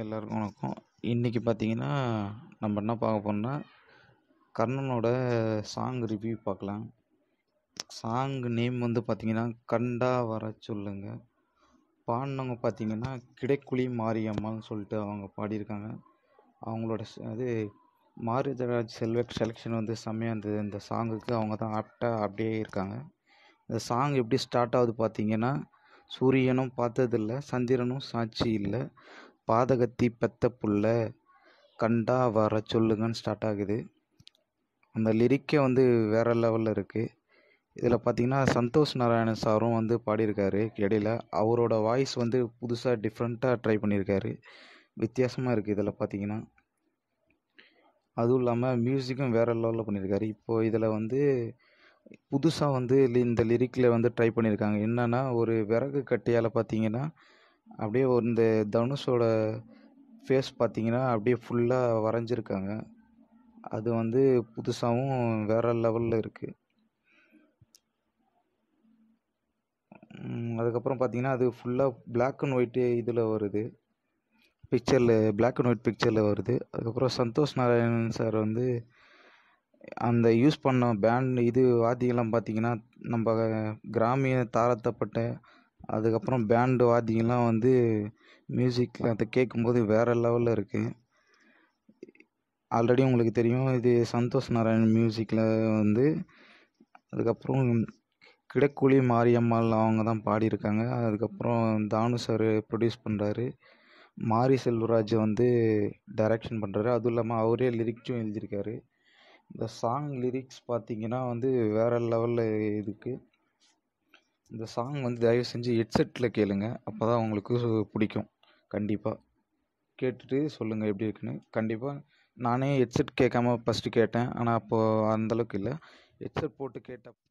எல்லாருக்கும் வணக்கம் இன்றைக்கி பார்த்தீங்கன்னா நம்ம என்ன பார்க்க போகிறோம்னா கர்ணனோட சாங் ரிவ்யூ பார்க்கலாம் சாங் நேம் வந்து பார்த்திங்கன்னா கண்டா வர சொல்லுங்க பாடினவங்க பார்த்திங்கன்னா கிடைக்குழி மாரியம்மான்னு சொல்லிட்டு அவங்க பாடியிருக்காங்க அவங்களோட அது மாரியதராஜ் செல்வ செலெக்ஷன் வந்து செம்மையாக இருந்தது இந்த சாங்குக்கு அவங்க தான் ஆப்டாக அப்படியே இருக்காங்க இந்த சாங் எப்படி ஸ்டார்ட் ஆகுது பார்த்தீங்கன்னா சூரியனும் பார்த்ததில்ல சந்திரனும் சாட்சி இல்லை பாதகத்தி பெத்த புள்ள கண்டா வர சொல்லுங்கன்னு ஸ்டார்ட் ஆகுது அந்த லிரிக்கே வந்து வேறு லெவலில் இருக்குது இதில் பார்த்திங்கன்னா சந்தோஷ் நாராயணன் சாரும் வந்து பாடியிருக்காரு இடையில அவரோட வாய்ஸ் வந்து புதுசாக டிஃப்ரெண்ட்டாக ட்ரை பண்ணியிருக்காரு வித்தியாசமாக இருக்குது இதில் பார்த்தீங்கன்னா அதுவும் இல்லாமல் மியூசிக்கும் வேறு லெவலில் பண்ணியிருக்காரு இப்போது இதில் வந்து புதுசாக வந்து இந்த லிரிக்கில் வந்து ட்ரை பண்ணியிருக்காங்க என்னென்னா ஒரு விறகு கட்டியால் பார்த்தீங்கன்னா அப்படியே ஒரு இந்த தனுஷோட ஃபேஸ் பார்த்தீங்கன்னா அப்படியே ஃபுல்லாக வரைஞ்சிருக்காங்க அது வந்து புதுசாகவும் வேறு லெவலில் இருக்குது அதுக்கப்புறம் பார்த்தீங்கன்னா அது ஃபுல்லாக பிளாக் அண்ட் ஒயிட்டு இதில் வருது பிக்சரில் பிளாக் அண்ட் ஒயிட் பிக்சரில் வருது அதுக்கப்புறம் சந்தோஷ் நாராயணன் சார் வந்து அந்த யூஸ் பண்ண பேண்ட் இது வாத்தியெல்லாம் பார்த்தீங்கன்னா நம்ம கிராமிய தாரத்தப்பட்ட அதுக்கப்புறம் பேண்டு வாத்தியெல்லாம் வந்து மியூசிக் அதை கேட்கும்போது வேறு லெவலில் இருக்குது ஆல்ரெடி உங்களுக்கு தெரியும் இது சந்தோஷ் நாராயண் மியூசிக்கில் வந்து அதுக்கப்புறம் கிடக்குழி மாரியம்மாள் அவங்க தான் பாடியிருக்காங்க அதுக்கப்புறம் தானு சார் ப்ரொடியூஸ் பண்ணுறாரு மாரி செல்வராஜ் வந்து டைரக்ஷன் பண்ணுறாரு அதுவும் இல்லாமல் அவரே லிரிக்ஸும் எழுதியிருக்காரு இந்த சாங் லிரிக்ஸ் பார்த்திங்கன்னா வந்து வேறு லெவலில் இருக்குது இந்த சாங் வந்து தயவு செஞ்சு ஹெட்செட்டில் கேளுங்க அப்போ தான் உங்களுக்கு பிடிக்கும் கண்டிப்பாக கேட்டுட்டு சொல்லுங்கள் எப்படி இருக்குன்னு கண்டிப்பாக நானே ஹெட்செட் கேட்காம ஃபஸ்ட்டு கேட்டேன் ஆனால் அப்போது அந்தளவுக்கு இல்லை ஹெட்செட் போட்டு கேட்டப்போ